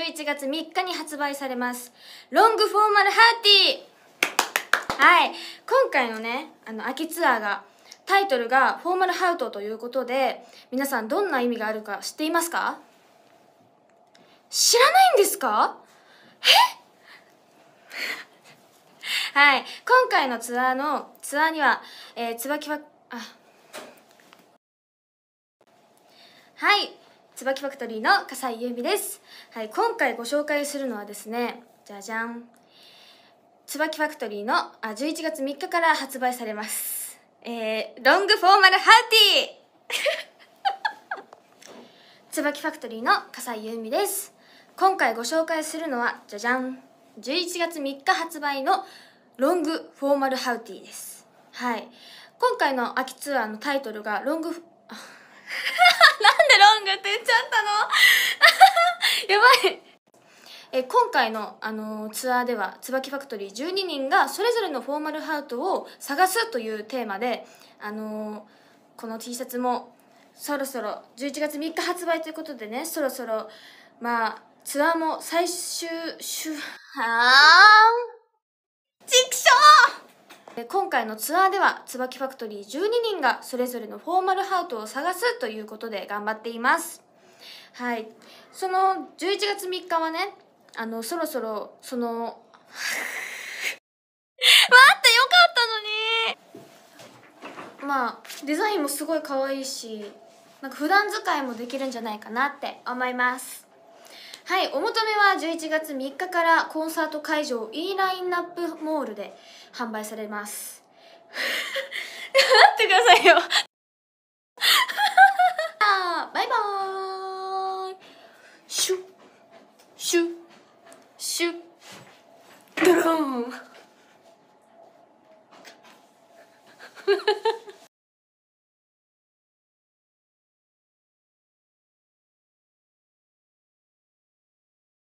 11月3日に発売されますロングフォーマルハーティーはい今回のねあの秋ツアーがタイトルが「フォーマルハウト」ということで皆さんどんな意味があるか知っていますか知らないんですかえ はい今回のツアーのツアーには、えー、椿はあはい椿ファクトリーの笠井優美です、はい、今回ご紹介するのはですねじゃじゃん椿ファクトリーのあ11月3日から発売されますえー、ロングフォーマルハーティー 椿ファクトリーの笠井優美です今回ご紹介するのはじゃじゃん11月3日発売のロングフォーマルハウティーですはい今回の秋ツアーのタイトルがロングでロングって言っちゃったの やばいえ今回の、あのー、ツアーでは椿ファクトリー12人がそれぞれのフォーマルハートを探すというテーマで、あのー、この T シャツもそろそろ11月3日発売ということでねそろそろまあツアーも最終終あちくしょう今回のツアーでは椿ファクトリー12人がそれぞれのフォーマルハートを探すということで頑張っていますはいその11月3日はねあのそろそろその 待ってよかったのにまあデザインもすごい可愛いしなんか普段使いもできるんじゃないかなって思いますはいお求めは11月3日からコンサート会場 E ラインナップモールで販売されます待ってくださいよ バイバーイシュシュシュドローン